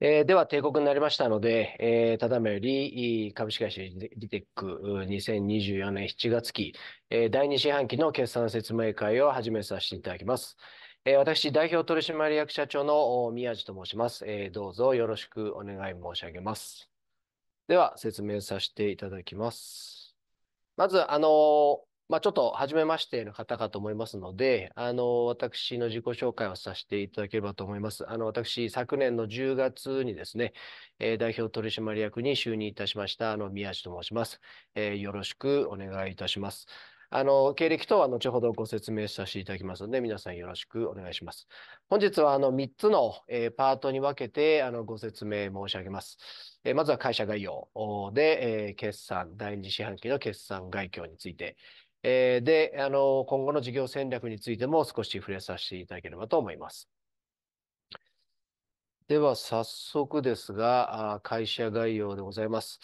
では、定刻になりましたので、ただめより株式会社リテック2024年7月期第2四半期の決算説明会を始めさせていただきます。私、代表取締役社長の宮地と申します。どうぞよろしくお願い申し上げます。では、説明させていただきます。まず、あのまあ、ちょっと、初めましての方かと思いますので、あの、私の自己紹介をさせていただければと思います。あの、私、昨年の10月にですね、えー、代表取締役に就任いたしました、あの、宮地と申します。えー、よろしくお願いいたします。あの、経歴等は後ほどご説明させていただきますので、皆さんよろしくお願いします。本日は、あの、3つの、えー、パートに分けて、あの、ご説明申し上げます。えー、まずは会社概要で、えー、決算、第2四半期の決算概況について、えー、で、あの、今後の事業戦略についても少し触れさせていただければと思います。では、早速ですが、会社概要でございます。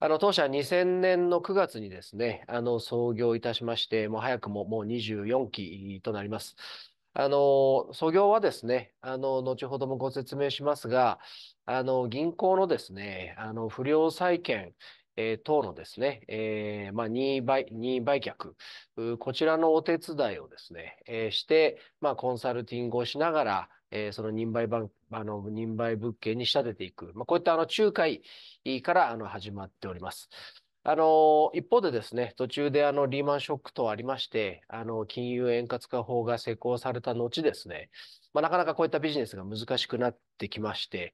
あの、当社2000年の9月にですね、あの、創業いたしまして、もう早くももう24期となります。あの、創業はですね、あの、後ほどもご説明しますが、あの、銀行のですね、あの、不良債権、え等のですね、えー、まあ、任意売、任意売却、こちらのお手伝いをですね、えー、して、まあ、コンサルティングをしながら、えー、その任売あの、任売物件に仕立てていく。まあ、こういったあの、仲介からあの、始まっております。あの、一方でですね、途中であの、リーマンショックとありまして、あの、金融円滑化法が施行された後ですね、まあ、なかなかこういったビジネスが難しくなってきまして、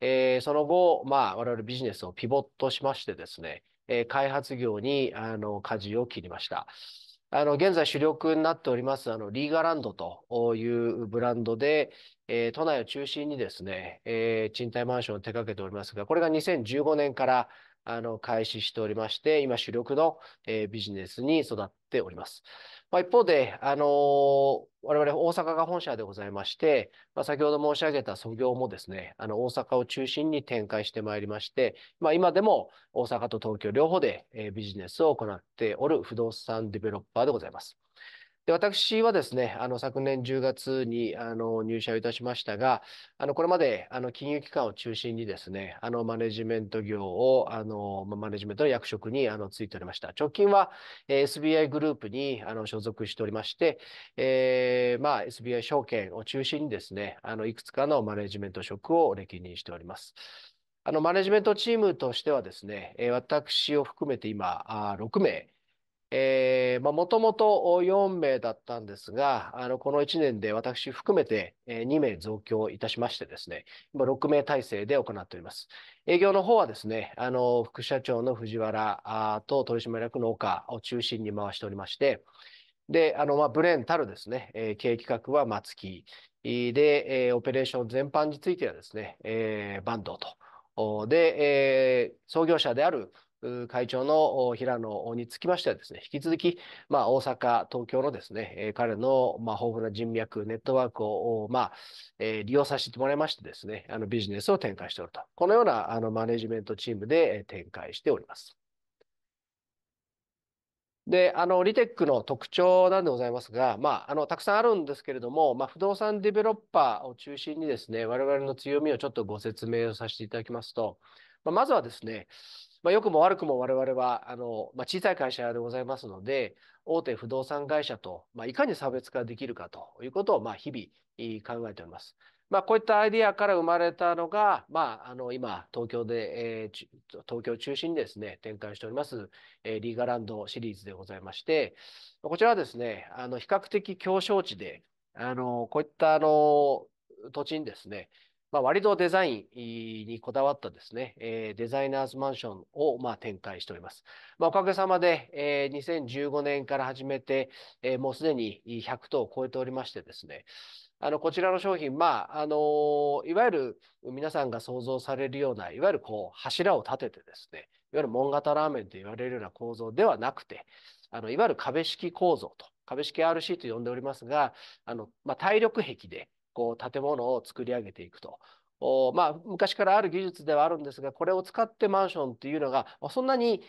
えー、その後、まあ、我々ビジネスをピボットしましてですね、えー、開発業に、あの、舵を切りました。あの、現在主力になっております、あの、リーガランドというブランドで、えー、都内を中心にですね、えー、賃貸マンションを手掛けておりますが、これが2015年から、あの、開始しておりまして、今主力の、えー、ビジネスに育っております。まあ、一方で、あのー、我々大阪が本社でございまして、まあ、先ほど申し上げた創業もですね、あの大阪を中心に展開してまいりまして、まあ、今でも大阪と東京両方で、えー、ビジネスを行っておる不動産ディベロッパーでございます。で、私はですね、あの、昨年10月に、あの、入社をいたしましたが、あの、これまで、あの、金融機関を中心にですね、あの、マネジメント業を、あの、マネジメントの役職に、あの、ついておりました。直近は、え SBI グループに、あの、所属しておりまして、えー、まあ、SBI 証券を中心にですね、あの、いくつかのマネジメント職を歴任しております。あの、マネジメントチームとしてはですね、私を含めて今、6名、えまもともと4名だったんですが、あの、この1年で私含めて2名増強いたしましてですね、今6名体制で行っております。営業の方はですね、あの、副社長の藤原と取締役の岡を中心に回しておりまして、で、あの、まあ、ブレーンたるですね、え経営企画は松木。で、えオペレーション全般についてはですね、えバンドと。で、え創業者である会長の平野につきましてはですね、引き続き、まあ、大阪、東京のですね、彼の、まあ、豊富な人脈、ネットワークを、まあ、え利用させてもらいましてですね、あの、ビジネスを展開しておると。このような、あの、マネジメントチームで展開しております。で、あの、リテックの特徴なんでございますが、まあ、あの、たくさんあるんですけれども、まあ、不動産デベロッパーを中心にですね、我々の強みをちょっとご説明をさせていただきますと、まあ、まずはですね、まあ、良くも悪くも我々は、あの、まあ、小さい会社でございますので、大手不動産会社と、まあ、いかに差別化できるかということを、まあ、日々考えております。まあ、こういったアイデアから生まれたのが、まあ、あの、今、東京で、えー、東京中心にですね、展開しております、えー、リーガランドシリーズでございまして、こちらはですね、あの、比較的強小地で、あの、こういった、あの、土地にですね、まあ、割とデザインにこだわったですね、えデザイナーズマンションをまあ展開しております。まあ、おかげさまで、え2015年から始めて、えもうすでに100棟を超えておりましてですね、あのこちらの商品、まああのいわゆる皆さんが想像されるような、いわゆるこう柱を立ててですね、いわゆる門型ラーメンと言われるような構造ではなくて、あのいわゆる壁式構造と、壁式 RC と呼んでおりますが、あのまあ、体力壁で、こう建物を作り上げていくと。おまあ、昔からある技術ではあるんですが、これを使ってマンションっていうのが、そんなに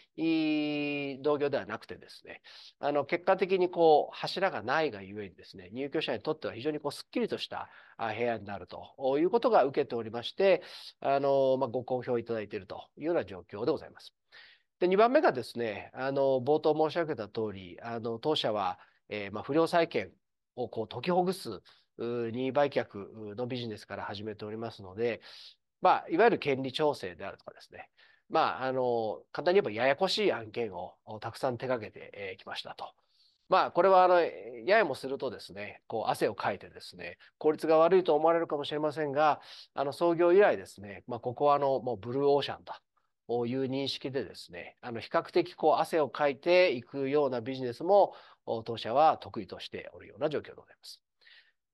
同業ではなくてですね、あの結果的にこう柱がないがゆえにですね、入居者にとっては非常にこうすっきりとした部屋になるということが受けておりまして、あのまあ、ご好評いただいているというような状況でございます。で2番目がですね、あの冒頭申し上げた通り、あり、当社は、えー、まあ、不良債権をこう解きほぐすに売却のビジネスから始めておりますので、まあ、いわゆる権利調整であるとかですね、まあ、あの、簡単に言えばややこしい案件をたくさん手掛けてきましたと。まあ、これは、あの、ややもするとですね、こう、汗をかいてですね、効率が悪いと思われるかもしれませんが、あの、創業以来ですね、まあ、ここは、あの、もうブルーオーシャンだという認識でですね、あの、比較的、こう、汗をかいていくようなビジネスも、当社は得意としておるような状況でございます。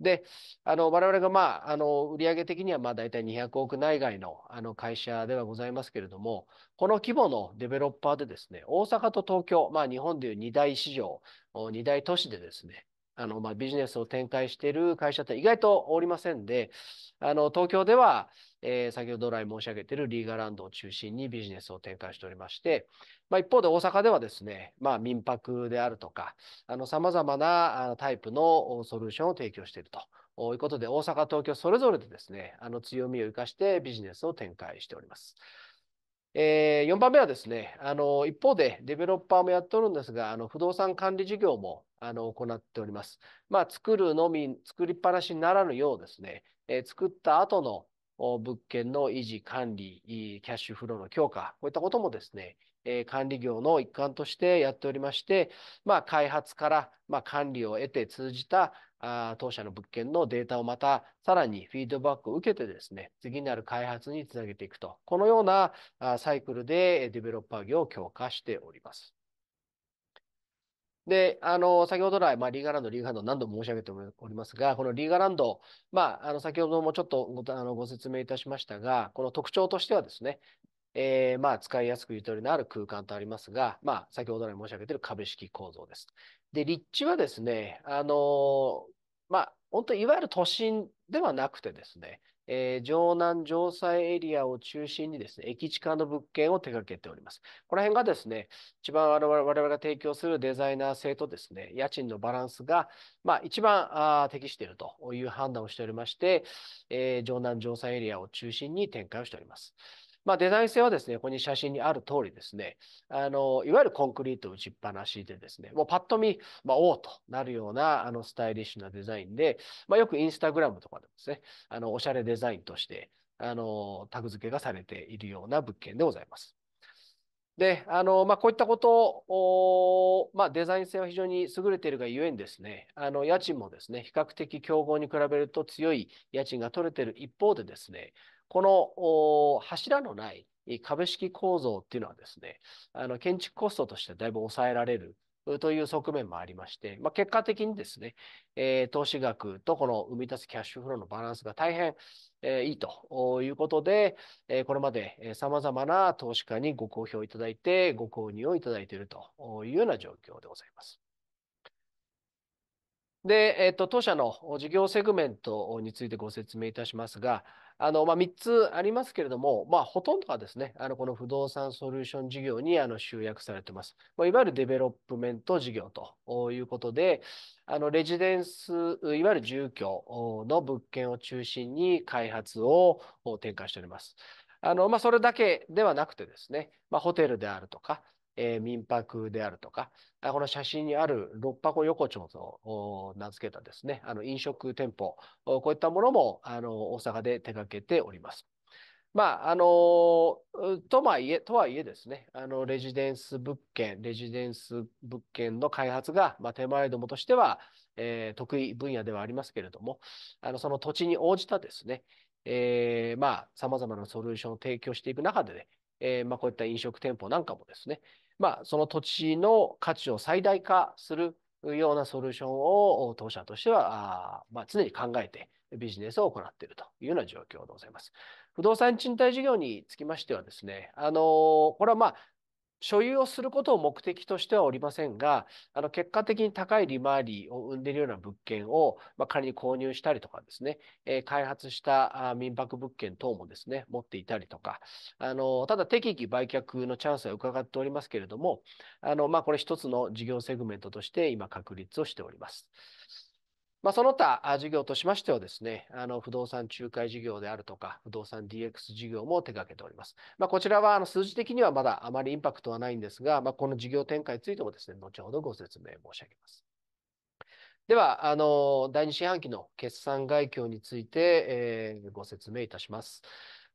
で、あの、我々が、まあ、あの、売上的には、まあ、大体200億内外の、あの、会社ではございますけれども、この規模のデベロッパーでですね、大阪と東京、まあ、日本でいう2大市場、2大都市でですね、あの、まあ、ビジネスを展開している会社って意外とおりませんで、あの、東京では、えー、先ほど来申し上げているリーガランドを中心にビジネスを展開しておりまして、まあ、一方で大阪ではですね、まあ、民泊であるとか、さまざまなタイプのソリューションを提供していると。いうことで、大阪、東京、それぞれでですね、あの強みを生かしてビジネスを展開しております。えー、4番目はですね、あの、一方でデベロッパーもやっておるんですが、あの、不動産管理事業も、あの、行っております。まあ、作るのみ、作りっぱなしにならぬようですね、えー、作った後の、物件の維持、管理、キャッシュフローの強化、こういったこともですね、管理業の一環としてやっておりまして、まあ、開発から、まあ、管理を得て通じたあ当社の物件のデータをまたさらにフィードバックを受けてですね、次なる開発につなげていくと、このようなサイクルでデベロッパー業を強化しております。で、あの、先ほど来、まあ、リーガランド、リーガランド何度も申し上げておりますが、このリーガランド、まあ、あの、先ほどもちょっとごあのご説明いたしましたが、この特徴としてはですね、えー、まあ、使いやすくゆとりのある空間とありますが、まあ、先ほど来申し上げている株式構造です。で、立地はですね、あの、まあ、本当いわゆる都心ではなくてですね、えー、城南城西エリアを中心にですね、駅地下の物件を手掛けております。この辺がですね、一番我々が提供するデザイナー性とですね、家賃のバランスが、まあ、一番あ適しているという判断をしておりまして、えー、城南城西エリアを中心に展開をしております。まあ、デザイン性はですね、ここに写真にある通りですね、あの、いわゆるコンクリート打ちっぱなしでですね、もうパッと見、まあ、おとなるような、あの、スタイリッシュなデザインで、まあ、よくインスタグラムとかでもですね、あの、おしゃれデザインとして、あの、タグ付けがされているような物件でございます。で、あの、まあ、こういったことを、まあ、デザイン性は非常に優れているがゆえにですね、あの、家賃もですね、比較的競合に比べると強い家賃が取れている一方でですね、この柱のない株式構造っていうのはですね、あの建築コストとしてだいぶ抑えられるという側面もありまして、まあ、結果的にですね、えー、投資額とこの生み出すキャッシュフローのバランスが大変、えー、いいということで、えー、これまで様々な投資家にご好評いただいて、ご購入をいただいているというような状況でございます。で、えっと、当社の事業セグメントについてご説明いたしますが、あの、まあ、3つありますけれども、まあ、ほとんどがですね、あの、この不動産ソリューション事業にあの集約されています。まあ、いわゆるデベロップメント事業ということで、あの、レジデンス、いわゆる住居の物件を中心に開発を展開しております。あの、まあ、それだけではなくてですね、まあ、ホテルであるとか、えー、民泊であるとか、この写真にある六箱横丁と名付けたですね、あの飲食店舗、こういったものもあの大阪で手掛けております。まあ、あのとはいえ、とはいえですね、あの、レジデンス物件、レジデンス物件の開発が、まあ、手前どもとしては、えー、得意分野ではありますけれども、あの、その土地に応じたですね、えー、まあ、様なソリューションを提供していく中でね、えー、まあ、こういった飲食店舗なんかもですね、まあ、その土地の価値を最大化するようなソリューションを当社としては、まあ、常に考えてビジネスを行っているというような状況でございます。不動産賃貸事業につきましてはですね、あのこれはまあ、所有をすることを目的としてはおりませんが、あの結果的に高い利回りを生んでいるような物件を、まあ、仮に購入したりとかですね、えー、開発した民泊物件等もですね、持っていたりとか、あのただ適宜売却のチャンスは伺っておりますけれども、あのまあ、これ一つの事業セグメントとして今確立をしております。まあ、その他事業としましてはですね、あの不動産仲介事業であるとか、不動産 DX 事業も手掛けております。まあ、こちらはあの数字的にはまだあまりインパクトはないんですが、まあ、この事業展開についてもですね、後ほどご説明申し上げます。では、あの、第2四半期の決算概況について、えー、ご説明いたします。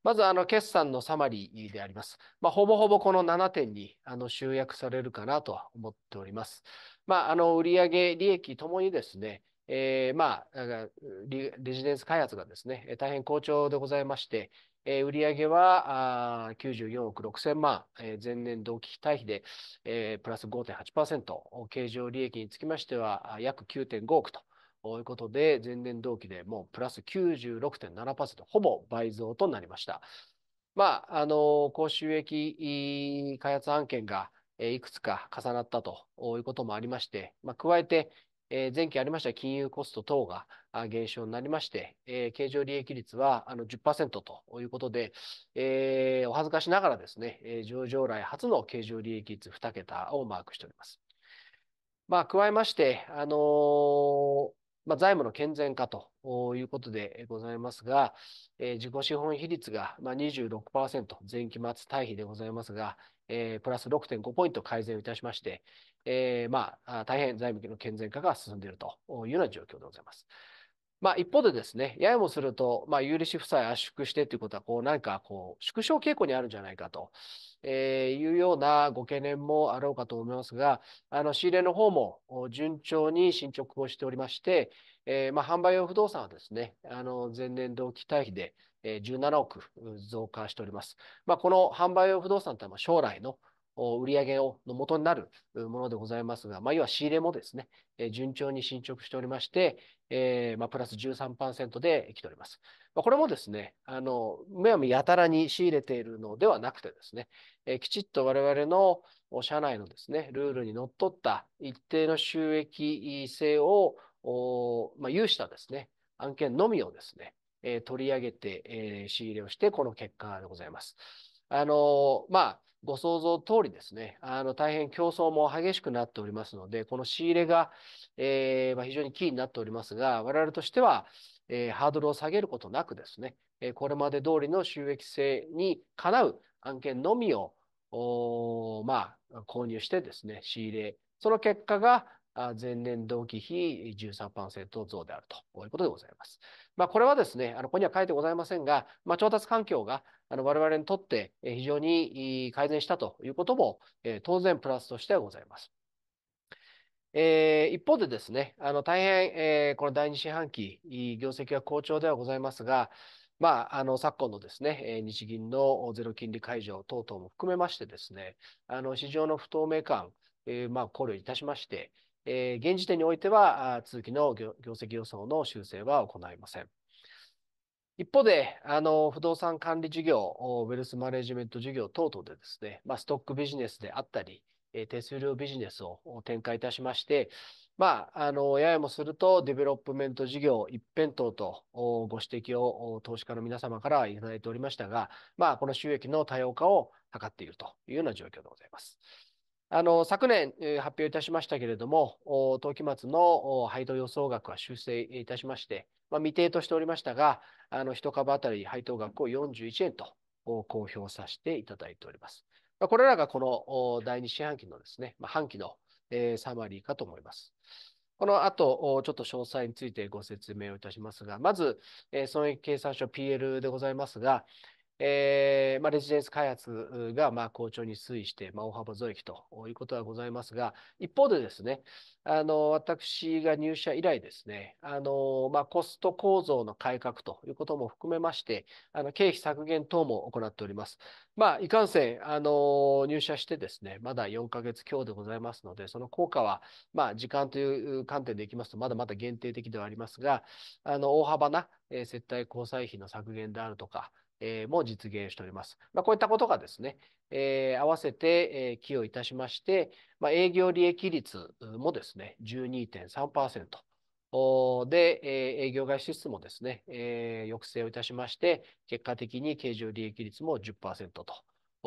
まず、あの、決算のサマリーであります。まあ、ほぼほぼこの7点に、あの、集約されるかなとは思っております。まあ、あの、売上利益ともにですね、えー、まあリ、レジデンス開発がですね、大変好調でございまして、えー、売上はあ94億6千万、えー、前年同期比対比で、えー、プラス5.8%、経常利益につきましては約9.5億と。いうことで、前年同期でもうプラス96.7%、ほぼ倍増となりました。まあ、あの、高収益開発案件がいくつか重なったということもありまして、まあ、加えて、前期ありました金融コスト等が減少になりまして、経常利益率は10%ということで、お恥ずかしながらですね、上場来初の経常利益率2桁をマークしております。まあ、加えまして、あのまあ、財務の健全化ということでございますが、自己資本比率が26%、前期末対比でございますが、プラス6.5ポイント改善をいたしまして、えまあ、大変財務の健全化が進んでいるというような状況でございます。まあ、一方でですね、ややもすると、まあ、有利子負債圧縮してということは、こう、なんか、こう、縮小傾向にあるんじゃないかと、えー、いうようなご懸念もあろうかと思いますが、あの、仕入れの方も順調に進捗をしておりまして、えー、まあ、販売用不動産はですね、あの、前年同期対比で17億増加しております。まあ、この販売用不動産ってとは、将来の売上をの元になるものでございますが、まあ、要は仕入れもですね、え順調に進捗しておりまして、えー、まあ、プラス13%で来ております。まあ、これもですね、あの、むやみやたらに仕入れているのではなくてですね、えー、きちっと我々の社内のですね、ルールにのっとった一定の収益性を、まあ、有したですね、案件のみをですね、えー、取り上げて、えー、仕入れをして、この結果でございます。あのまあ、ご想像通りですね、あの、大変競争も激しくなっておりますので、この仕入れが、えー、まあ、非常にキーになっておりますが、我々としては、えー、ハードルを下げることなくですね、えー、これまで通りの収益性にかなう案件のみを、おまあ、購入してですね、仕入れ、その結果が、前年同期比13%増であると、こいうことでございます。まあ、これはですね、あの、ここには書いてございませんが、まあ、調達環境が、あの、我々にとって非常に改善したということも、当然プラスとしてはございます。えー、一方でですね、あの、大変、えー、この第2四半期、業績は好調ではございますが、まあ、あの、昨今のですね、日銀のゼロ金利解除等々も含めましてですね、あの、市場の不透明感、えー、まあ、考慮いたしまして、え現時点においては、通期の業績予想の修正は行いません。一方で、あの、不動産管理事業、ウェルスマネジメント事業等々でですね、まあ、ストックビジネスであったり、手数料ビジネスを展開いたしまして、まあ、あの、ややもするとデベロップメント事業一辺倒とご指摘を投資家の皆様からいただいておりましたが、まあ、この収益の多様化を図っているというような状況でございます。あの昨年発表いたしましたけれども、当期末の配当予想額は修正いたしまして、まあ、未定としておりましたが、あの1株当たり配当額を41円と公表させていただいております。まあ、これらがこの第2四半期のですね、まあ、半期のサマリーかと思います。この後、ちょっと詳細についてご説明をいたしますが、まず、損益計算書 PL でございますが、えーまあ、レジデンス開発がまあ好調に推移して、まあ、大幅増益ということはございますが、一方でですね、あの私が入社以来ですね、あのまあ、コスト構造の改革ということも含めまして、あの経費削減等も行っております。まあ、いかんせん、あの入社してですね、まだ4ヶ月強でございますので、その効果は、まあ、時間という観点でいきますと、まだまだ限定的ではありますが、あの大幅な接待交際費の削減であるとか、えも実現しております。まあ、こういったことがですね、えー、合わせて、えー、寄与いたしまして、まあ、営業利益率もですね、12.3%。で、えー、営業外支出もですね、えー、抑制をいたしまして、結果的に経常利益率も10%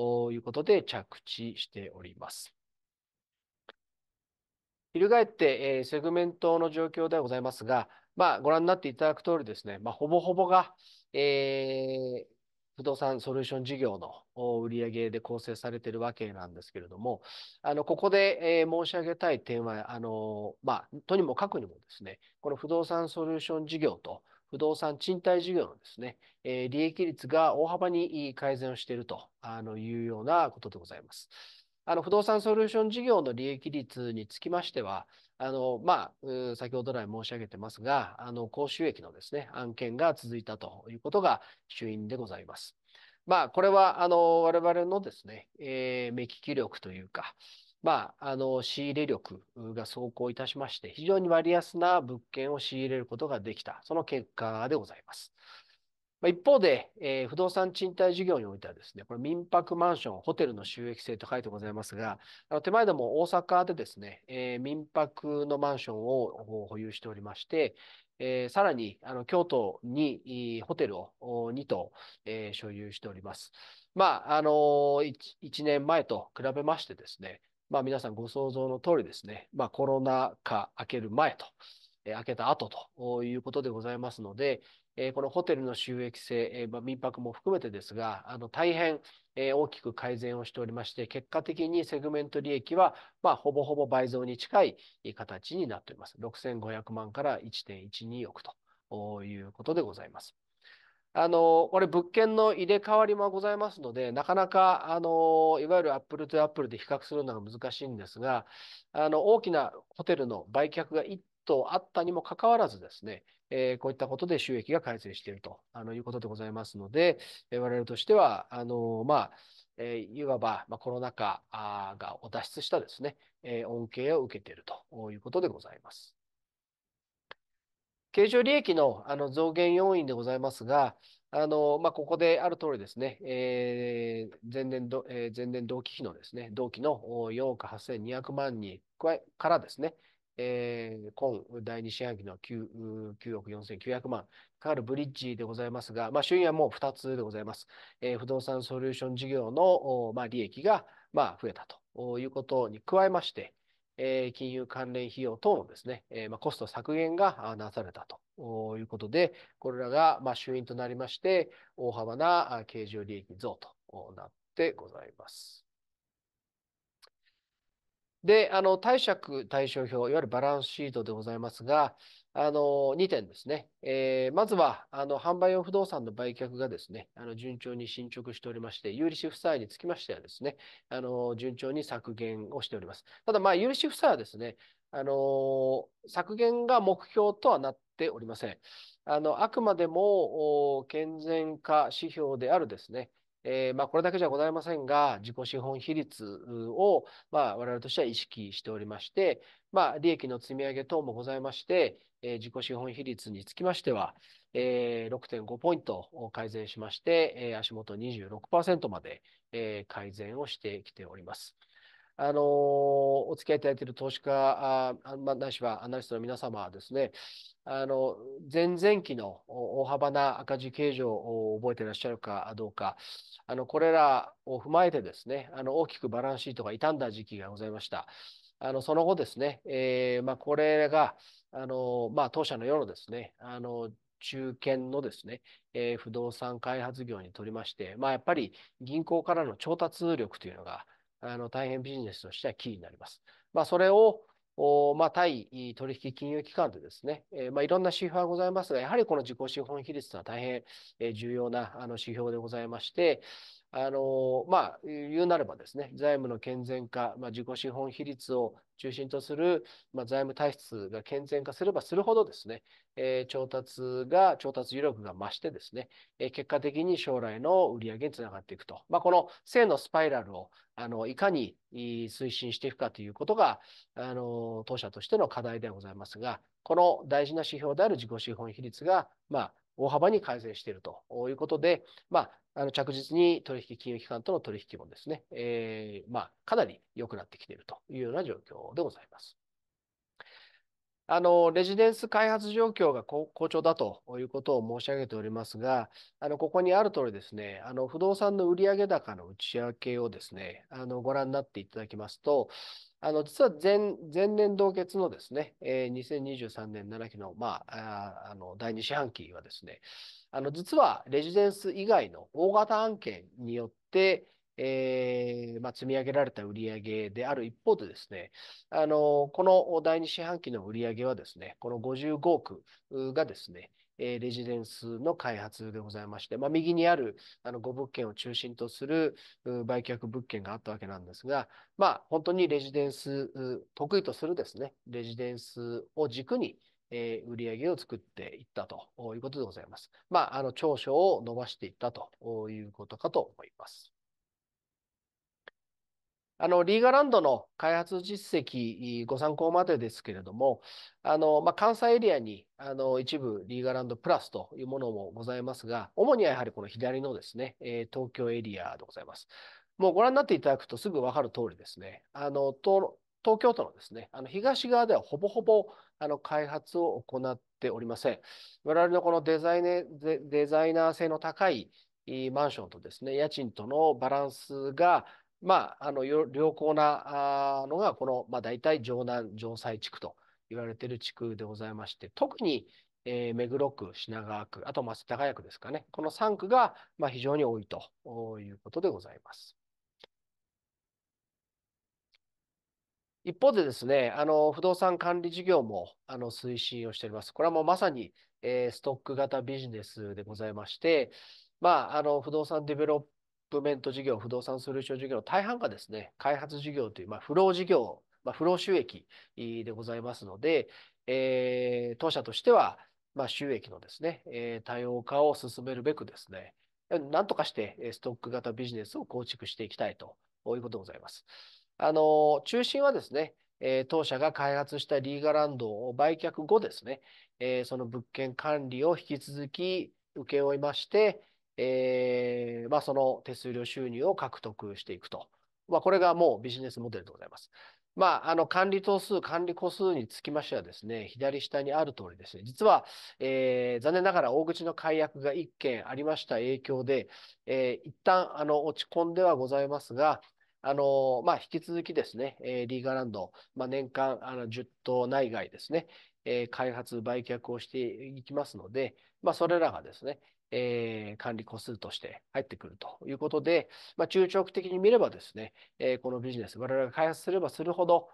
ということで着地しております。翻って、えー、セグメントの状況ではございますが、まあ、ご覧になっていただく通りですね、まあ、ほぼほぼが、えー、不動産ソリューション事業の売上で構成されているわけなんですけれども、あのここで、え申し上げたい点は、あのまあ、とにもかくにもですね、この不動産ソリューション事業と不動産賃貸事業のですね、え利益率が大幅に改善をしているというようなことでございます。あの不動産ソリューション事業の利益率につきましては、あの、まあ、先ほど来申し上げてますが、あの、高収益のですね、案件が続いたということが主因でございます。まあ、これは、あの、我々のですね、えー、目利き力というか、まあ、あの、仕入れ力が走行いたしまして、非常に割安な物件を仕入れることができた、その結果でございます。まあ、一方で、えー、不動産賃貸事業においてはですね、これ民泊マンション、ホテルの収益性と書いてございますが、あの手前でも大阪でですね、えー、民泊のマンションを保有しておりまして、えー、さらにあの京都にホテルを2棟、えー、所有しております。まあ、あのー、1年前と比べましてですね、まあ皆さんご想像の通りですね、まあコロナ禍明ける前と、明けた後ということでございますので、えこのホテルの収益性、えま民泊も含めてですが、あの大変、え大きく改善をしておりまして、結果的にセグメント利益は、まあ、ほぼほぼ倍増に近い形になっております。6500万から1.12億ということでございます。あの、これ物件の入れ替わりもございますので、なかなか、あの、いわゆるアップルとアップルで比較するのが難しいんですが、あの、大きなホテルの売却が1棟あったにもかかわらずですね、えー、こういったことで収益が改善しているとあのいうことでございますので、えー、我々としては、あのまあ、えいわば、まあ、コロナ禍がを脱出したですね、え恩恵を受けているということでございます。経常利益のあの増減要因でございますが、あのまあ、ここである通りですね、えー、前年えー、前年同期比のですね、同期の4億8200万人からですね、え今第2四半期の 9, 9億4900万、かかるブリッジでございますが、まあ、収入はもう2つでございます。えー、不動産ソリューション事業の、まあ、利益が、まあ、増えたということに加えまして、えー、金融関連費用等のですね、えー、まあ、コスト削減がなされたということで、これらが、まあ、主因となりまして、大幅な経常利益増となってございます。で、あの、貸借対照表、いわゆるバランスシートでございますが、あの、2点ですね。えー、まずは、あの、販売用不動産の売却がですね、あの、順調に進捗しておりまして、有利子負債につきましてはですね、あの、順調に削減をしております。ただ、まあ、有利子負債はですね、あの、削減が目標とはなっておりません。あの、あくまでも、健全化指標であるですね、えー、まあ、これだけじゃございませんが、自己資本比率を、まあ、我々としては意識しておりまして、まあ、利益の積み上げ等もございまして、えー、自己資本比率につきましては、えー、6.5ポイントを改善しまして、えー、足元26%まで、えー、改善をしてきております。あのお付き合いいただいている投資家、あまあ、ないしはアナリストの皆様はですね、あの、前々期の大幅な赤字形状を覚えていらっしゃるかどうか、あの、これらを踏まえてですね、あの、大きくバランスシートが傷んだ時期がございました。あの、その後ですね、えー、まあ、これが、あの、まあ、当社のようですね、あの、中堅のですね、えー、不動産開発業にとりまして、まあ、やっぱり銀行からの調達力というのが、あの、大変ビジネスとしてはキーになります。まあ、それを、おまあ、対取引金融機関でですね、えー、まあ、いろんな指標がございますが、やはりこの自己資本比率は大変、えー、重要なあの指標でございまして、あの、まあ、言うなればですね、財務の健全化、まあ、自己資本比率を中心とする、まあ、財務体質が健全化すればするほどですね、えー、調達が、調達余力が増してですね、えー、結果的に将来の売り上げにつながっていくと。まあ、この正のスパイラルを、あの、いかに推進していくかということが、あの、当社としての課題ではございますが、この大事な指標である自己資本比率が、まあ、大幅に改善しているということで、まあ、あの着実に取引金融機関との取引もですね、えー、まあ、かなり良くなってきているというような状況でございます。あの、レジデンス開発状況が好調だということを申し上げておりますが、あの、ここにある通りですね、あの、不動産の売上高の内訳をですね、あの、ご覧になっていただきますと、あの実は前前年同月のですね、えー、2023年7期の,、まあ、ああの第2四半期はですね、あの実はレジデンス以外の大型案件によって、えーまあ、積み上げられた売上である一方でですね、あのこの第2四半期の売上はですね、この55億がですね、えレジデンスの開発でございまして、まあ、右にあるあの5物件を中心とする売却物件があったわけなんですが、まあ、本当にレジデンス、得意とするですね、レジデンスを軸に、えり売上を作っていったということでございます。まあ、あの、長所を伸ばしていったということかと思います。あの、リーガランドの開発実績ご参考までですけれども、あの、まあ、関西エリアに、あの、一部リーガランドプラスというものもございますが、主にはやはりこの左のですね、え東京エリアでございます。もうご覧になっていただくとすぐわかる通りですね、あの、東京都のですね、あの東側ではほぼほぼあの開発を行っておりません。我々のこのデザイデザイナー性の高いマンションとですね、家賃とのバランスがまあ、あの、良好なのが、この、まあ、大体城南、城西地区と言われている地区でございまして、特に、えー、目黒区、品川区、あと、まあ、世田谷区ですかね。この3区が、まあ、非常に多いということでございます。一方でですね、あの、不動産管理事業も、あの、推進をしております。これはもうまさに、えー、ストック型ビジネスでございまして、まあ、あの、不動産デベロップメント事業、不動産ソリューション事業の大半がですね、開発事業という、まあ、不労事業、まあ、不労収益でございますので、えー、当社としては、まあ、収益のですね、えー、多様化を進めるべくですね、なんとかしてストック型ビジネスを構築していきたいということでございます。あの、中心はですね、え当社が開発したリーガランドを売却後ですね、えその物件管理を引き続き請け負いまして、えー、まあ、その手数料収入を獲得していくと。まあ、これがもうビジネスモデルでございます。まあ、あの管理頭数、管理個数につきましてはですね、左下にある通りですね、実は、えー、残念ながら大口の解約が1件ありました影響で、えー、一旦あの落ち込んではございますが、あのまあ、引き続きですね、えー、リーガランド、まあ、年間あの10棟内外ですね、えー、開発、売却をしていきますので、まあ、それらがですね、えー、管理個数として入ってくるということで、まあ、中長期的に見ればですね、えー、このビジネス、我々が開発すればするほど、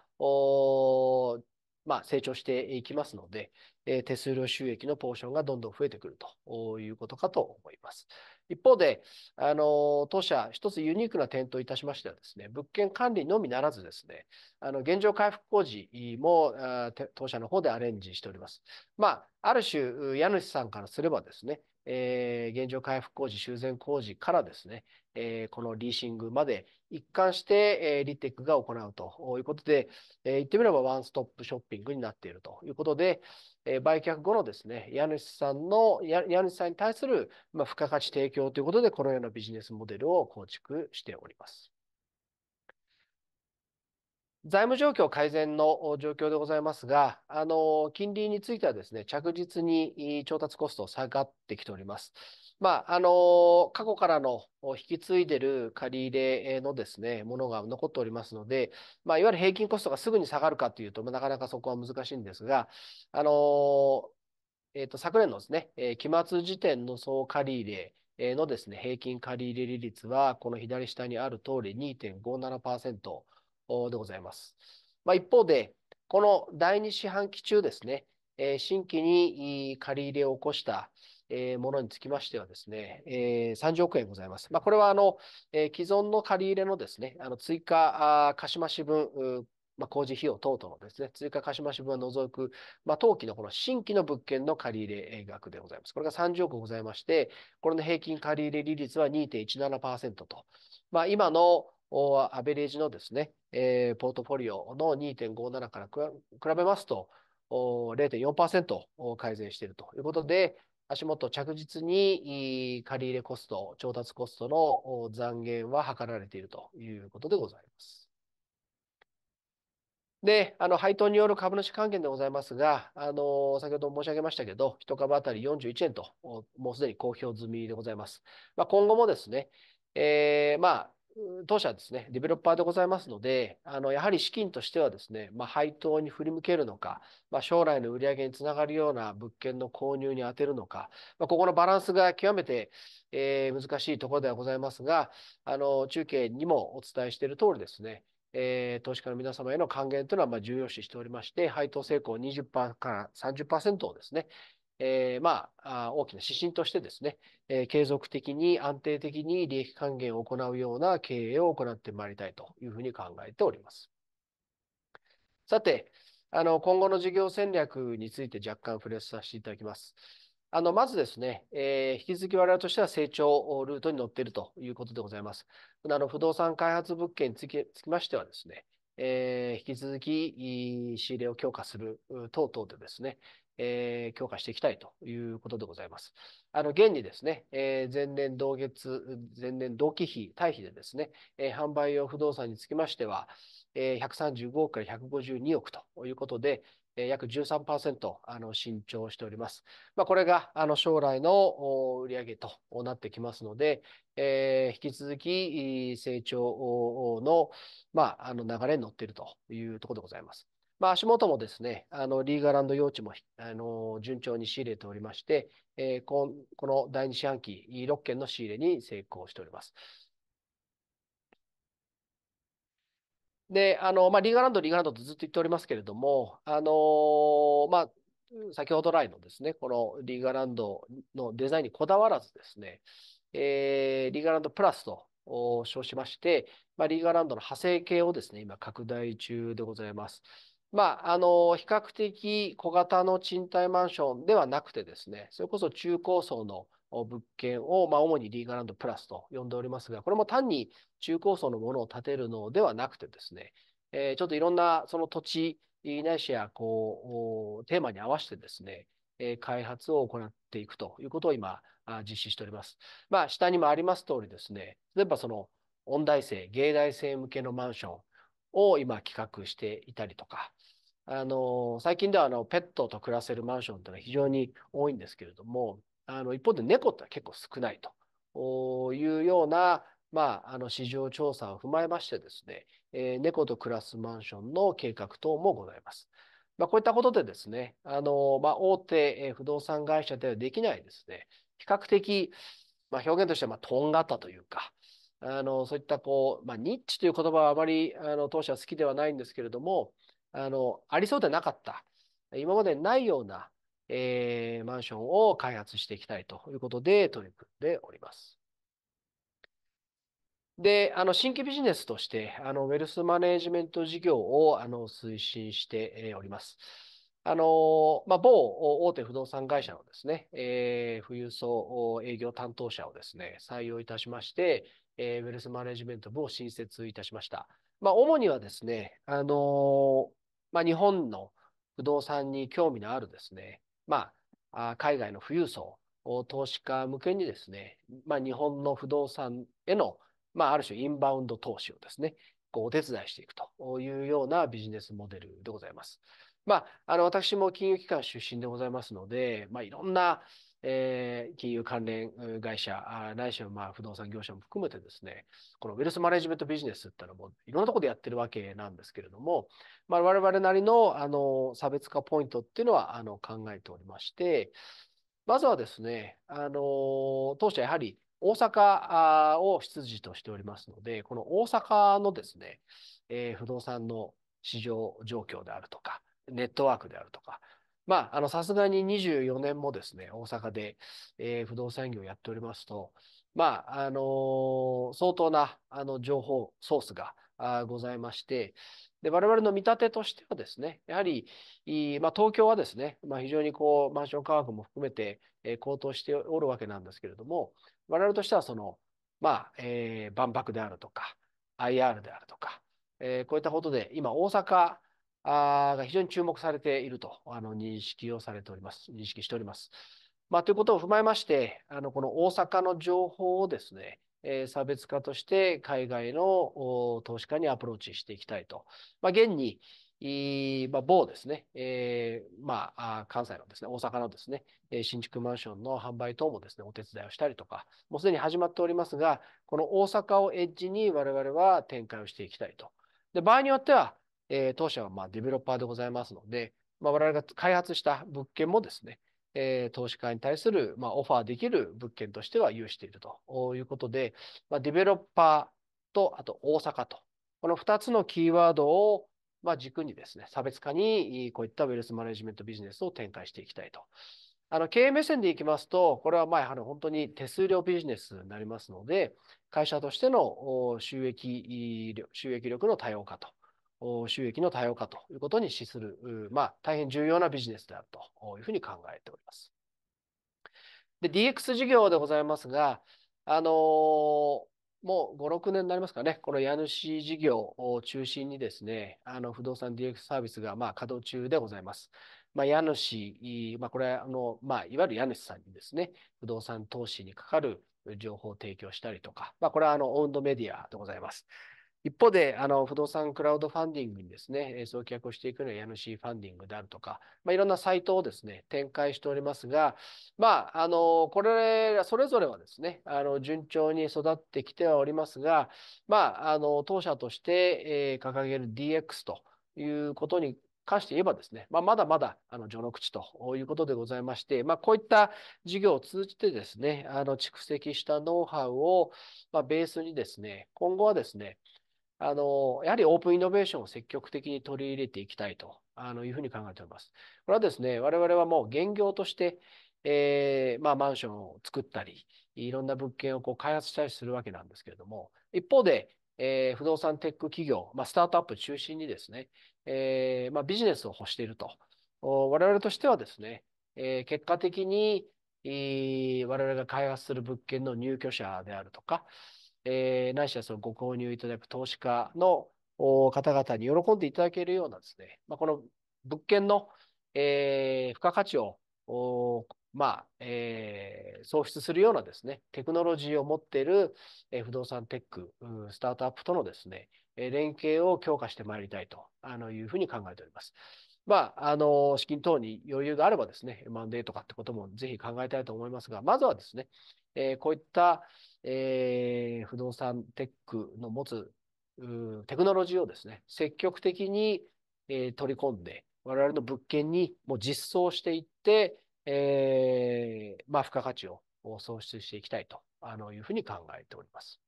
まあ、成長していきますので、えー、手数料収益のポーションがどんどん増えてくるということかと思います。一方で、あの、当社、一つユニークな点といたしましてはですね、物件管理のみならずですね、あの、現状回復工事も当社の方でアレンジしております。まあ、ある種、家主さんからすればですね、え現状回復工事、修繕工事からですね、えこのリーシングまで一貫して、えリテックが行うということで、え言ってみればワンストップショッピングになっているということで、え売却後のですね、家主さんの、家主さんに対する、ま付加価値提供ということで、このようなビジネスモデルを構築しております。財務状況改善の状況でございますが、あの、金利についてはですね、着実に調達コスト下がってきております。まあ、あの、過去からの引き継いでる借り入れのですね、ものが残っておりますので、まあ、いわゆる平均コストがすぐに下がるかというと、まあ、なかなかそこは難しいんですが、あの、えっ、ー、と、昨年のですね、えー、期末時点の総借り入れ、のですね、平均借り入れ率は、この左下にある通り2.57%でございます。まあ、一方で、この第2四半期中ですね、え新規に借り入れを起こしたものにつきましてはですね、30億円ございます。まあ、これはあの既存の借り入れのですね、あの追加貸し増し分、まあ、工事費用等々のですね、追加貸し増し分を除く、まあ、当期のこの新規の物件の借り入れ額でございます。これが30億ございまして、これの平均借り入れ利率は2.17%と、まあ、今のアベレージのですね、えポートフォリオの2.57から比べますと、0.4%改善しているということで、足元着実に借り入れコスト、調達コストの残減は図られているということでございます。で、あの、配当による株主還元でございますが、あの、先ほど申し上げましたけど、1株当たり41円と、もうすでに公表済みでございます。まあ、今後もですね、えー、まあ、当社はですね、ディベロッパーでございますので、あのやはり資金としてはですね、まあ、配当に振り向けるのか、まあ、将来の売り上げにつながるような物件の購入に充てるのか、まあ、ここのバランスが極めて、えー、難しいところではございますが、あの中継にもお伝えしている通りですね、えー、投資家の皆様への還元というのはま重要視しておりまして、配当成功20%から30%をですね、えー、まあ、大きな指針としてですね、えー、継続的に安定的に利益還元を行うような経営を行ってまいりたいというふうに考えております。さて、あの、今後の事業戦略について若干触れさせていただきます。あの、まずですね、えー、引き続き我々としては成長ルートに乗っているということでございます。あの、不動産開発物件につきつきましてはですね、えー、引き続き仕入れを強化する等々でですね、えー、強化していきたいということでございます。あの、現にですね、えー、前年同月、前年同期比、対比でですね、えー、販売用不動産につきましては、えー、135億から152億ということで、約13%あの伸長しております。まあ、これがあの将来の売上となってきますので、えー、引き続き成長の,、まあ、あの流れに乗っているというところでございます。まあ、足元もですね、あのリーガランド用地もあの順調に仕入れておりまして、えー、ここの第2四半期、6件の仕入れに成功しております。で、あの、まあ、リーガランド、リーガランドとずっと言っておりますけれども、あのー、まあ、先ほど来のですね、このリーガランドのデザインにこだわらずですね、えー、リーガランドプラスと称しまして、まあ、リーガランドの派生形をですね、今拡大中でございます。まあ、あの、比較的小型の賃貸マンションではなくてですね、それこそ中高層の物件を、まあ、主にリーガランドプラスと呼んでおりますが、これも単に中高層のものを建てるのではなくてですね、えー、ちょっといろんなその土地、ないしや、こう、テーマに合わせてですね、え開発を行っていくということを今、実施しております。まあ、下にもあります通りですね、例えばその音大生、芸大生向けのマンション、を今企画していたりとか、あの、最近ではあのペットと暮らせるマンションというのは非常に多いんですけれども、あの、一方で猫って結構少ないというような、まあ、あの市場調査を踏まえましてですね、えー、猫と暮らすマンションの計画等もございます。まあ、こういったことでですね、あの、まあ、大手不動産会社ではできないですね、比較的、まあ、表現としてはまとんがったというか、あの、そういったこう、まあ、ニッチという言葉はあまり、あの、当社は好きではないんですけれども、あの、ありそうでなかった、今までないような、えー、マンションを開発していきたいということで取り組んでおります。で、あの、新規ビジネスとして、あの、ウェルスマネジメント事業を、あの、推進しております。あの、まあ、某大手不動産会社のですね、えー、富裕層営業担当者をですね、採用いたしまして、えー、ウェルスマネジメント部を新設いたしました。まあ、主にはですね、あのまあ、日本の不動産に興味のあるですね、まあ、海外の富裕層、投資家向けにですね、まあ、日本の不動産への、まあ、ある種インバウンド投資をですね、こうお手伝いしていくというようなビジネスモデルでございます。まあ、あの私も金融機関出身でございますので、まあ、いろんなえー、金融関連会社、ないしはまあ不動産業者も含めてですね、このウェルスマネジメントビジネスっていうのもいろんなところでやってるわけなんですけれども、まあ、我々なりのあの差別化ポイントっていうのはあの考えておりまして、まずはですね、あの当社やはり大阪を出自としておりますので、この大阪のですね、えー、不動産の市場状況であるとか、ネットワークであるとか、まあ、あの、さすがに24年もですね、大阪で、えー、不動産業をやっておりますと、まあ、あのー、相当な、あの、情報ソースが、あございまして、で、我々の見立てとしてはですね、やはり、まあ、東京はですね、まあ、非常にこう、マンション価格も含めて、えー、高騰しておるわけなんですけれども、我々としてはその、まあ、えー、万博であるとか、IR であるとか、えー、こういったことで、今、大阪が非常に注目されているとあの認識をされております。認識しております。まあ、ということを踏まえまして、あのこの大阪の情報をですね、え差別化として海外の投資家にアプローチしていきたいと。まあ、現に、いまあ、某ですね、えー、まあ、関西のですね、大阪のですね、新築マンションの販売等もですね、お手伝いをしたりとか、もうすでに始まっておりますが、この大阪をエッジに我々は展開をしていきたいと。で、場合によっては、えー、当社はまあデベロッパーでございますので、まあ、我々が開発した物件もですね、えー、投資家に対する、まあ、オファーできる物件としては有しているということで、まあ、デベロッパーと、あと大阪と、この2つのキーワードを、まあ、軸にですね、差別化にこういったウェルスマネジメントビジネスを展開していきたいと。あの経営目線でいきますと、これはまあ本当に手数料ビジネスになりますので、会社としての収益収益力の多様化と収益の多様化ということに資する、まあ、大変重要なビジネスであるというふうに考えております。で、DX 事業でございますが、あのー、もう5、6年になりますかね、この家主事業を中心にですね、あの不動産 DX サービスがまあ稼働中でございます。まあ、家主、まあ、これあの、まあ、いわゆる家主さんにですね、不動産投資にかかる情報を提供したりとか、まあ、これはあのオウンドメディアでございます。一方で、あの、不動産クラウドファンディングにですね、送客をしていくのは家 c ファンディングであるとか、まあ、いろんなサイトをですね、展開しておりますが、まあ、あの、これら、それぞれはですね、あの、順調に育ってきてはおりますが、まあ、あの、当社として、えー、掲げる DX ということに関して言えばですね、まあ、まだまだあの序の口ということでございまして、まあ、こういった事業を通じてですね、あの蓄積したノウハウを、まあ、ベースにですね、今後はですね、あの、やはりオープンイノベーションを積極的に取り入れていきたいとあのいうふうに考えております。これはですね、我々はもう現業として、えー、まあ、マンションを作ったり、いろんな物件をこう開発したりするわけなんですけれども、一方で、えー、不動産テック企業、まあ、スタートアップ中心にですね、えー、まあ、ビジネスを欲していると。我々としてはですね、え結果的に、え我々が開発する物件の入居者であるとか、えー、ないしはそのご購入いただく投資家の方々に喜んでいただけるようなですね、まあ、この物件の、えー、付加価値を、まあ、えー、創出するようなですね、テクノロジーを持っている、えー、不動産テック、スタートアップとのですね、えー、連携を強化してまいりたいとあのいうふうに考えております。まあ、あの、資金等に余裕があればですね、マンデーとかってこともぜひ考えたいと思いますが、まずはですね、えー、こういった、えー、不動産テックの持つテクノロジーをですね、積極的に、えー、取り込んで、我々の物件にもう実装していって、えー、まあ、付加価値を創出していきたいとあのいうふうに考えております。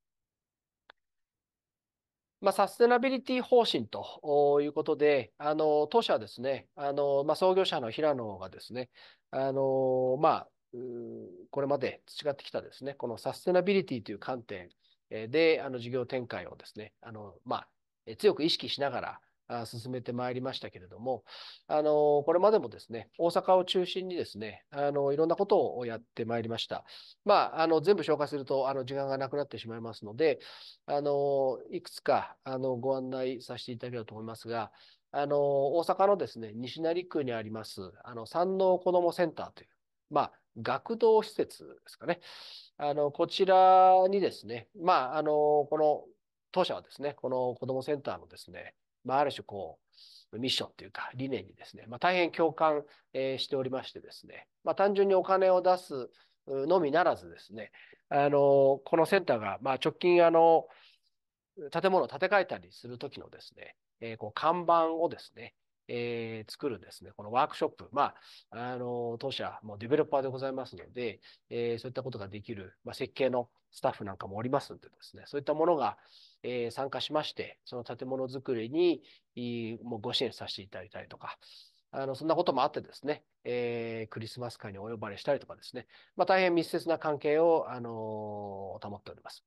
まあ、サステナビリティ方針ということで、あの、当社はですね、あの、まあ、創業者の平野がですね、あの、まあ、これまで培ってきたですね、このサステナビリティという観点で、あの事業展開をですね、あのまあ、強く意識しながら進めてまいりましたけれども、あのこれまでもですね、大阪を中心にですね、あのいろんなことをやってまいりました。まあ、あの全部紹介するとあの時間がなくなってしまいますので、あのいくつかあのご案内させていただければと思いますが、あの大阪のですね、西成区にあります、あの山王こどもセンターという、まあ学童施設ですかね。あの、こちらにですね、まあ、あの、この当社はですね、この子どもセンターのですね、まあ、ある種こう、ミッションというか理念にですね、まあ、大変共感、えしておりましてですね、まあ、単純にお金を出すのみならずですね、あの、このセンターが、まあ、直近、あの、建物を建て替えたりするときのですね、えー、こう看板をですね、えー、作るですね、このワークショップ、まあ、あの、当社もデベロッパーでございますので、えー、そういったことができる、まあ、設計のスタッフなんかもおりますんでですね、そういったものが、えー、参加しまして、その建物づくりにいいもうご支援させていただいたりとか、あの、そんなこともあってですね、えー、クリスマス会にお呼ばれしたりとかですね、まあ、大変密接な関係を、あのー、保っております。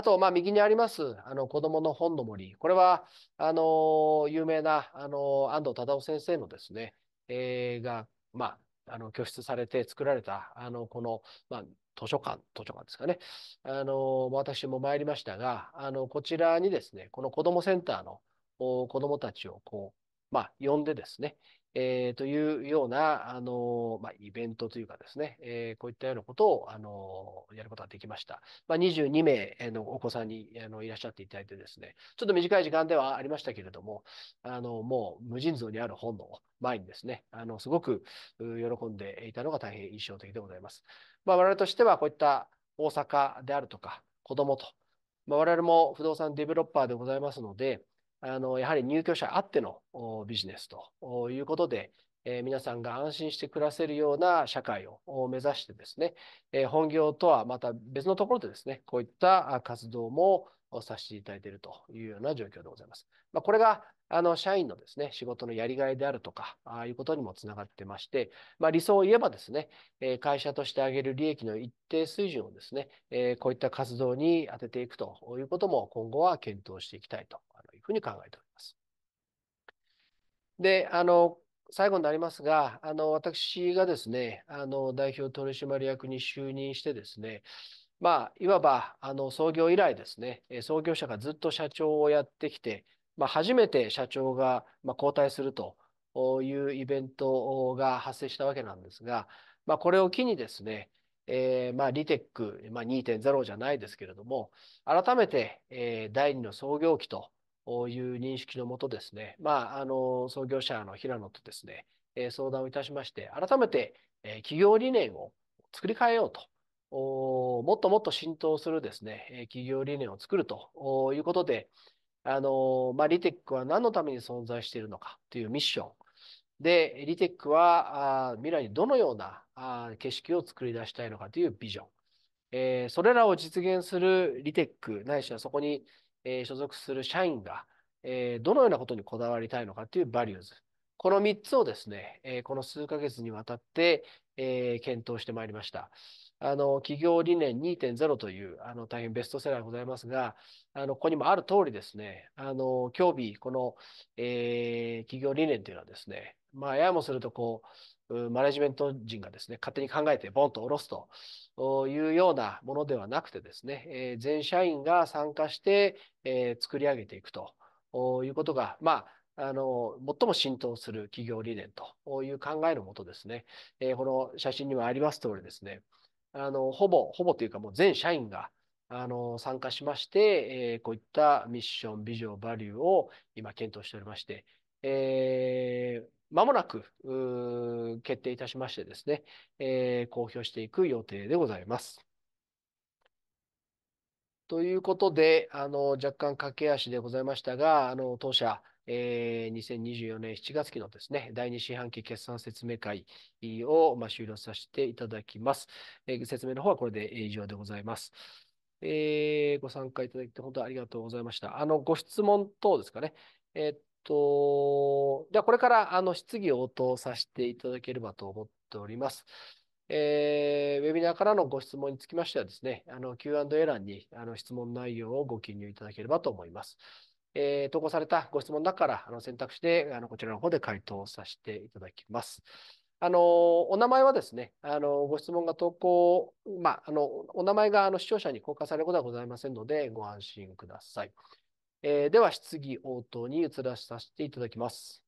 あと、まあ、右にあります、あの、子供の本の森。これは、あの、有名な、あの、安藤忠夫先生のですね、えー、が、まあ、あの、拠出されて作られた、あの、この、まあ、図書館、図書館ですかね。あの、私も参りましたが、あの、こちらにですね、この子供センターの子供たちを、こう、まあ、呼んでですね、えー、というような、あの、まあ、イベントというかですね、えー、こういったようなことを、あの、やることができました。まあ、22名のお子さんにあのいらっしゃっていただいてですね、ちょっと短い時間ではありましたけれども、あの、もう無尽蔵にある本の前にですね、あの、すごく喜んでいたのが大変印象的でございます。まあ、我々としてはこういった大阪であるとか、子供と、まあ、我々も不動産デベロッパーでございますので、あの、やはり入居者あってのビジネスということで、えー、皆さんが安心して暮らせるような社会を目指してですね、えー、本業とはまた別のところでですね、こういった活動もさせていただいているというような状況でございます。まあ、これが、あの、社員のですね、仕事のやりがいであるとか、ああいうことにもつながってまして、まあ、理想を言えばですね、えー、会社としてあげる利益の一定水準をですね、えー、こういった活動に当てていくということも今後は検討していきたいというふうに考えております。で、あの、最後になりますが、あの、私がですね、あの、代表取締役に就任してですね、まあ、いわば、あの、創業以来ですね、創業者がずっと社長をやってきて、まあ、初めて社長が、まあ、交代するというイベントが発生したわけなんですが、まあ、これを機にですね、えー、まあ、リテック、まあ、2.0じゃないですけれども、改めて、えー、第2の創業期という認識のもとですね、まあ、あの創業者の平野とですね、え相談をいたしまして、改めて、え企業理念を作り変えようと。もっともっと浸透するですね、え企業理念を作るということで、あの、まあ、リテックは何のために存在しているのかというミッション。で、リテックは未来にどのような景色を作り出したいのかというビジョン。えー、それらを実現するリテック、ないしはそこに所属する社員が、どのようなことにこだわりたいのかというバリューズ。この三つをですね、この数ヶ月にわたって、えー、検討してまいりました。あの、企業理念2.0という、あの、大変ベストセラーがございますが、あの、ここにもある通りですね、あの、今日日、この、えー、企業理念というのはですね、まあ、ややもすると、こう、マネジメント陣がですね、勝手に考えてボンと下ろすというようなものではなくてですね、え全社員が参加して、え作り上げていくということが、まあ、あの、最も浸透する企業理念という考えのもとですね、えこの写真にもあります通りですね、あの、ほぼ、ほぼというかもう全社員が、あの、参加しまして、えー、こういったミッション、ビジョン、バリューを今検討しておりまして、えー、まもなく、決定いたしましてですね、えー、公表していく予定でございます。ということで、あの、若干駆け足でございましたが、あの、当社、えー、2024年7月期のですね、第2四半期決算説明会を、まあ、終了させていただきます、えー、説明の方はこれで以上でございます。えー、ご参加いただいて本当にありがとうございました。あの、ご質問等ですかね。えー、っと、じゃあこれからあの質疑応答させていただければと思っております。えー、ウェビナーからのご質問につきましてはですね、Q&A 欄にあの質問内容をご記入いただければと思います。えー、投稿されたご質問だからあの選択肢であのこちらの方で回答させていただきます。あの、お名前はですね、あの、ご質問が投稿、まあ、あの、お名前があの視聴者に公開されることはございませんので、ご安心ください。えー、では、質疑応答に移らさせていただきます。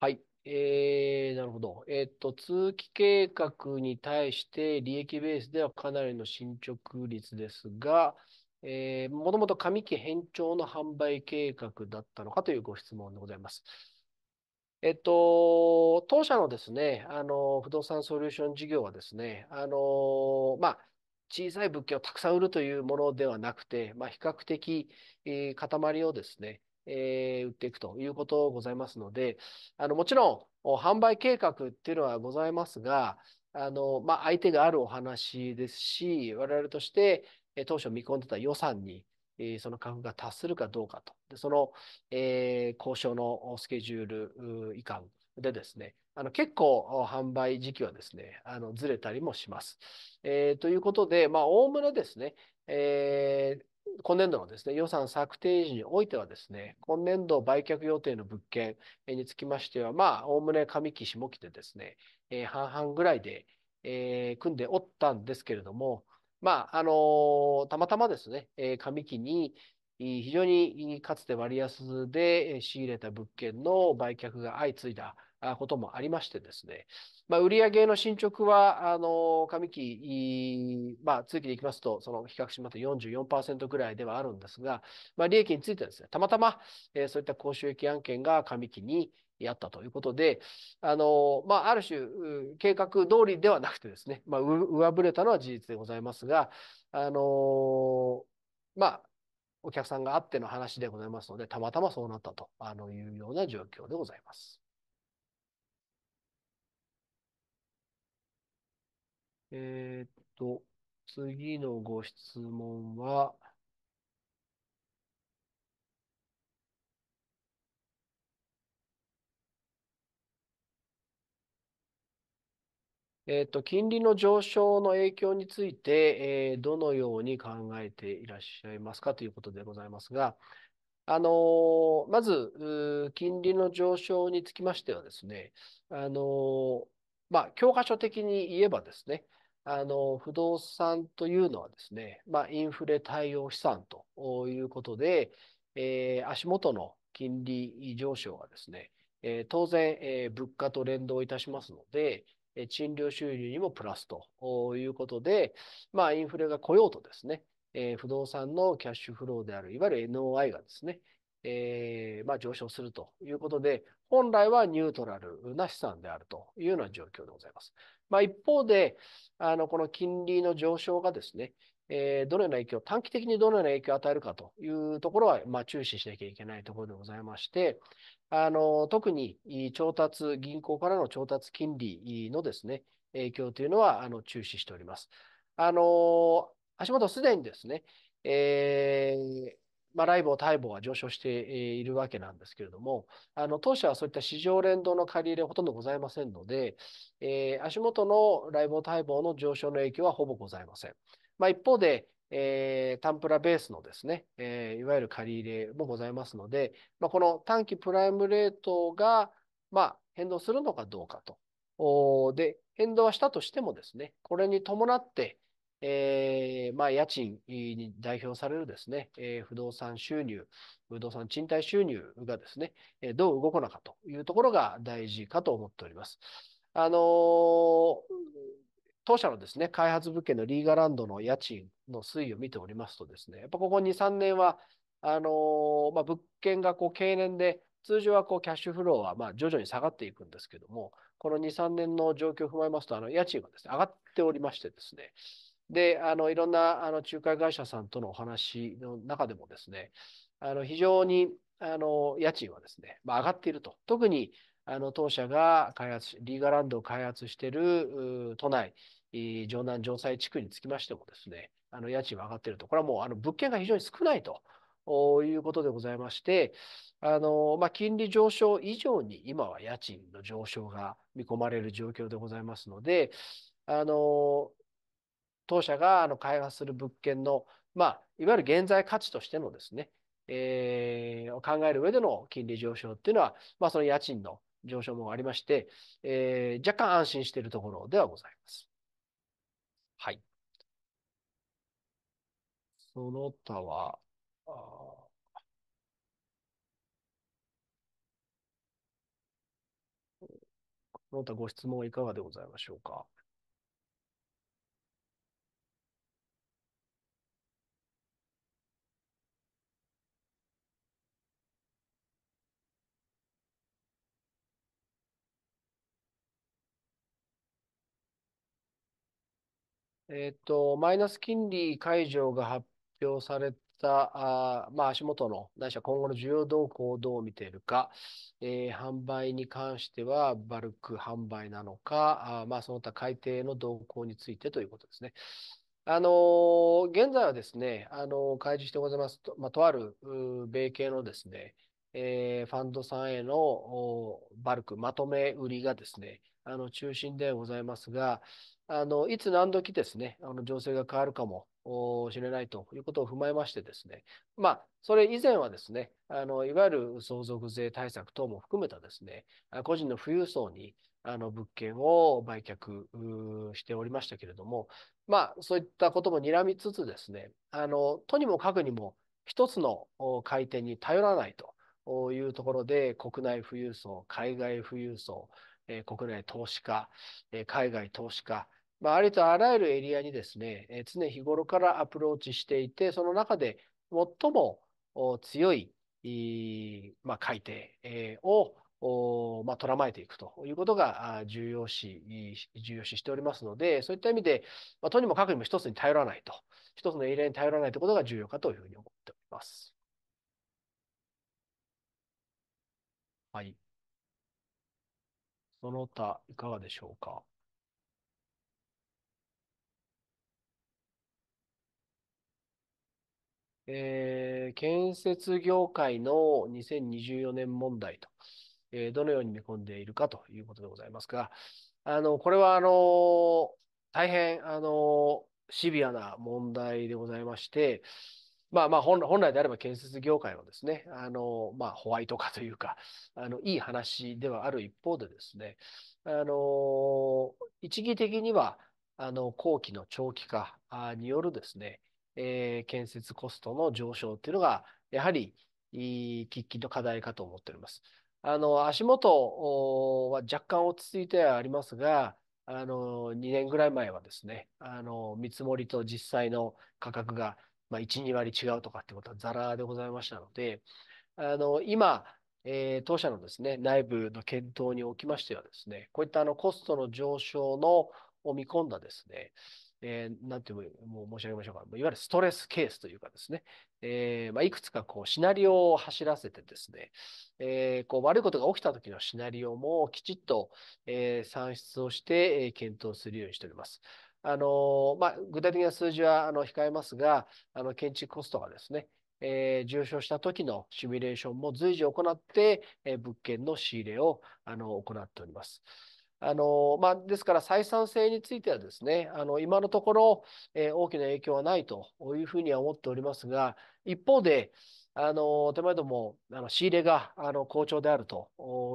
はい。えーなるほど。えっと、通期計画に対して利益ベースではかなりの進捗率ですが、えー、もともと上期変調の販売計画だったのかというご質問でございます。えっと、当社のですね、あの、不動産ソリューション事業はですね、あの、まあ、小さい物件をたくさん売るというものではなくて、まあ、比較的、えー、塊をですね、えー、売っていくということございますので、あの、もちろん、販売計画っていうのはございますが、あの、まあ、相手があるお話ですし、我々として、当初見込んでた予算に、その価格が達するかどうかと。で、その、えー、交渉のスケジュールかんでですね、あの結構販売時期はですね、あのずれたりもします。えー、ということで、まあ、おおむねですね、えー、今年度のですね、予算策定時においてはですね、今年度売却予定の物件につきましては、まあ、おおむね上期、下期でですね、えー、半々ぐらいで、えー、組んでおったんですけれども、まあ、あのー、たまたまですね、えー、上期に、非常にかつて割安で仕入れた物件の売却が相次いだこともありましてですね、まあ、売上の進捗は、あの、上期、まあ、通期でいきますと、その比較します44%ぐらいではあるんですが、まあ、利益についてはですね、たまたま、えー、そういった高収益案件が上期にあったということで、あの、まあ、ある種、計画通りではなくてですね、まあ、上振れたのは事実でございますが、あの、まあ、お客さんがあっての話でございますので、たまたまそうなったというような状況でございます。えーっと、次のご質問は、えーっと、金利の上昇の影響について、えーどのように考えていらっしゃいますかということでございますが、あのーまず、金利の上昇につきましてはですね、あのーまあ、教科書的に言えばですね、あの、不動産というのはですね、まあ、インフレ対応資産ということで、えー、足元の金利上昇はですね、えー、当然、えー、物価と連動いたしますので、えー、賃料収入にもプラスということで、まあ、インフレが来ようとですね、えー、不動産のキャッシュフローである、いわゆる NOI がですね、えー、まあ、上昇するということで、本来はニュートラルな資産であるというような状況でございます。まあ、一方で、あのこの金利の上昇がですね、えー、どのような影響、短期的にどのような影響を与えるかというところは、まあ、注視しなきゃいけないところでございまして、あの特に調達、銀行からの調達金利のですね、影響というのはあの注視しております。あの足元すでにですね、えーまあ、ライブを待望は上昇しているわけなんですけれども、あの、当社はそういった市場連動の借り入れほとんどございませんので、えー、足元のライブを待望の上昇の影響はほぼございません。まあ、一方で、えー、タンプラベースのですね、えー、いわゆる借り入れもございますので、まあ、この短期プライムレートが、まあ、変動するのかどうかと。で、変動はしたとしてもですね、これに伴って、えー、まあ、家賃に代表されるですね、えー、不動産収入、不動産賃貸収入がですね、えどう動くのかというところが大事かと思っております。あのー、当社のですね、開発物件のリーガランドの家賃の推移を見ておりますとですね、やっぱここ2、3年は、あのー、まあ、物件がこう経年で通常はこうキャッシュフローはま徐々に下がっていくんですけども、この2、3年の状況を踏まえますと、あの家賃がですね、上がっておりましてですね、で、あの、いろんな、あの、仲介会社さんとのお話の中でもですね、あの、非常に、あの、家賃はですね、まあ、上がっていると。特に、あの、当社が開発リーガランドを開発している、都内、城南城西地区につきましてもですね、あの、家賃は上がっていると。これはもう、あの、物件が非常に少ないと。いうことでございまして、あの、まあ、金利上昇以上に今は家賃の上昇が見込まれる状況でございますので、あの、当社があの開発する物件の、まあ、いわゆる現在価値としてのですね、えー、考える上での金利上昇っていうのは、まあ、その家賃の上昇もありまして、えー、若干安心しているところではございます。はい。その他は、その他ご質問いかがでございましょうか。えっと、マイナス金利解除が発表された、あまあ、足元の、ないしは今後の需要動向をどう見ているか、えー販売に関しては、バルク販売なのか、あまあ、その他改定の動向についてということですね。あのー現在はですね、あのー開示してございますと、まあ、とある、う米系のですね、えーファンドさんへのおバルクまとめ売りがですね、あの中心でございますが、あの、いつ何時ですね、あの、情勢が変わるかもしれないということを踏まえましてですね、まあ、それ以前はですね、あの、いわゆる相続税対策等も含めたですね、個人の富裕層に、あの、物件を売却しておりましたけれども、まあ、そういったことも睨みつつですね、あの、とにもかくにも、一つの回転に頼らないというところで、国内富裕層、海外富裕層、国内投資家、海外投資家、まあ、ありとあらゆるエリアにですね、え常日頃からアプローチしていて、その中で最も強い、まあ、改定、えを、おまあ、捉えていくということが重要視、重要視しておりますので、そういった意味で、まあ、とにもかくにも一つに頼らないと、一つのエリアに頼らないということが重要かというふうに思っております。はい。その他、いかがでしょうか。え建設業界の2024年問題と、えー、どのように見込んでいるかということでございますが、あの、これは、あの、大変、あの、シビアな問題でございまして、まあまあ本来であれば建設業界のですね、あの、まあホワイト化というか、あの、いい話ではある一方でですね、あの、一義的には、あの、工期の長期化によるですね、えー、建設コストの上昇っていうのが、やはり、喫緊の課題かと思っております。あの、足元は若干落ち着いてはありますが、あの、2年ぐらい前はですね、あの、見積もりと実際の価格が、まあ、1、2割違うとかってことはザラでございましたので、あの、今、えー、当社のですね、内部の検討におきましてはですね、こういったあのコストの上昇のを見込んだですね、えー、なんても申し上げましょうか、いわゆるストレスケースというかですね、えーまあ、いくつかこうシナリオを走らせてですね、えー、こう悪いことが起きた時のシナリオもきちっと、えー、算出をして、えー、検討するようにしております。あのまあ、具体的な数字はあの控えますが、あの建築コストがですね、えー、重症した時のシミュレーションも随時行って、えー、物件の仕入れをあの行っております。あのまあ、ですから、採算性についてはですね、あの今のところ、えー、大きな影響はないというふうには思っておりますが、一方で、あの手前どもあの仕入れがあの好調であると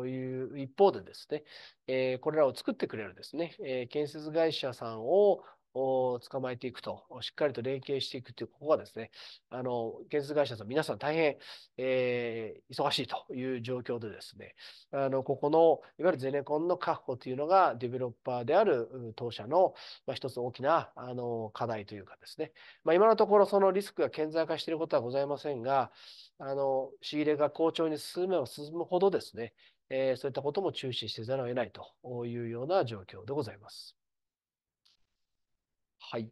いう一方でですね、えー、これらを作ってくれるですね、えー、建設会社さんを捕まえていくと、しっかりと連携していくという、ここはですね、あの、建設会社の皆さん大変、えー、忙しいという状況でですね、あの、ここの、いわゆるゼネコンの確保というのが、デベロッパーである当社の、まあ、一つ大きな、あの、課題というかですね、まあ、今のところそのリスクが顕在化していることはございませんが、あの、仕入れが好調に進めば進むほどですね、えー、そういったことも注視せざるを得ないというような状況でございます。はい。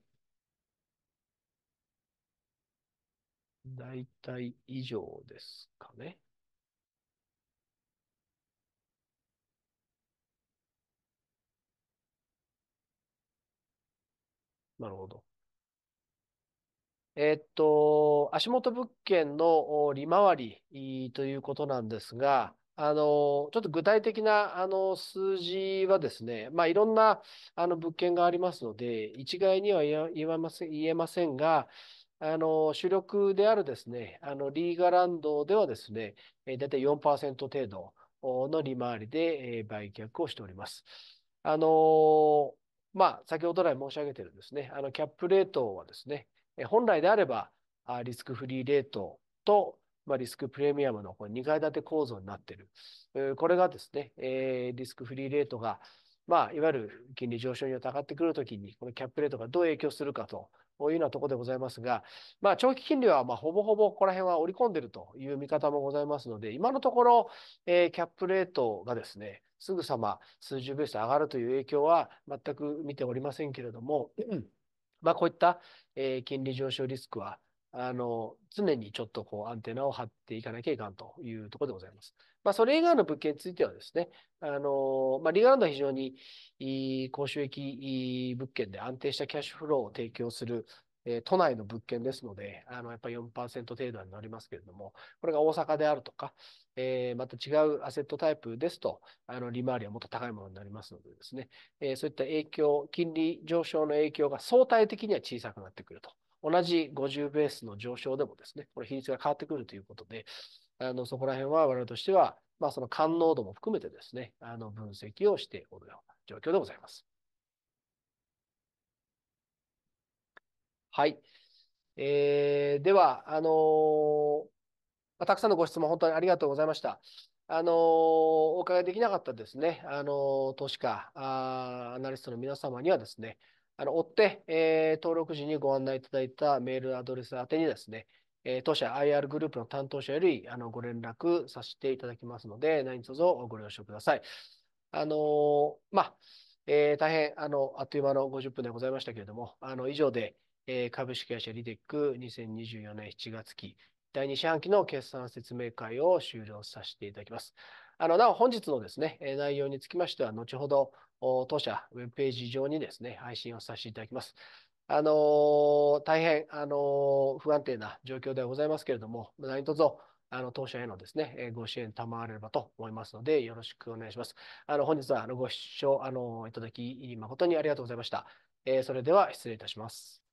大体以上ですかね。なるほど。えっと、足元物件のお利回りいということなんですが、あの、ちょっと具体的な、あの、数字はですね、まあ、いろんな、あの、物件がありますので、一概には言えません、言えませんが、あの、主力であるですね、あの、リーガランドではですね、えー、だいたい4%程度の利回りで、え売却をしております。あの、まあ、先ほど来申し上げているですね、あの、キャップレートはですね、本来であれば、リスクフリーレートと、まあ、リスクプレミアムのこれ2階建て構造になっている。これがですね、えー、リスクフリーレートが、まあ、いわゆる金利上昇に上がってくるときに、このキャップレートがどう影響するかというようなところでございますが、まあ、長期金利はまほぼほぼここら辺は織り込んでいるという見方もございますので、今のところ、えー、キャップレートがですね、すぐさま数十ベース上がるという影響は全く見ておりませんけれども、まあ、こういった、えー、金利上昇リスクは、あの、常にちょっとこうアンテナを張っていかなきゃいかんというところでございます。まあ、それ以外の物件についてはですね、あの、まあ、リガランドは非常に高収益物件で安定したキャッシュフローを提供するえ都内の物件ですので、あのやっぱり4%程度になりますけれども、これが大阪であるとか、えー、また違うアセットタイプですと、あの利回りはもっと高いものになりますのでですね、えー、そういった影響、金利上昇の影響が相対的には小さくなってくると同じ50ベースの上昇でもですね、これ比率が変わってくるということで、あのそこら辺は我々としては、まあ、その感濃度も含めてですね、あの分析をしておるような状況でございます。はい。えー、では、あのー、たくさんのご質問本当にありがとうございました。あのー、お伺いできなかったですね、あのー、投資家、アナリストの皆様にはですね、あの、追って、えー、登録時にご案内いただいたメールアドレス宛てにですね、えー、当社 IR グループの担当者よりあのご連絡させていただきますので、何卒ご了承ください。あのー、まあ、えー、大変、あの、あっという間の50分でございましたけれども、あの、以上で、えー、株式会社リテック2024年7月期第2四半期の決算説明会を終了させていただきます。あの、なお本日のですね、内容につきましては、後ほど、当社ウェブページ上にですね、配信をさせていただきます。あの、大変、あの、不安定な状況ではございますけれども、何卒、あの、当社へのですね、ご支援賜れればと思いますので、よろしくお願いします。あの、本日はあの、ご視聴、あの、いただき、誠にありがとうございました。えー、それでは失礼いたします。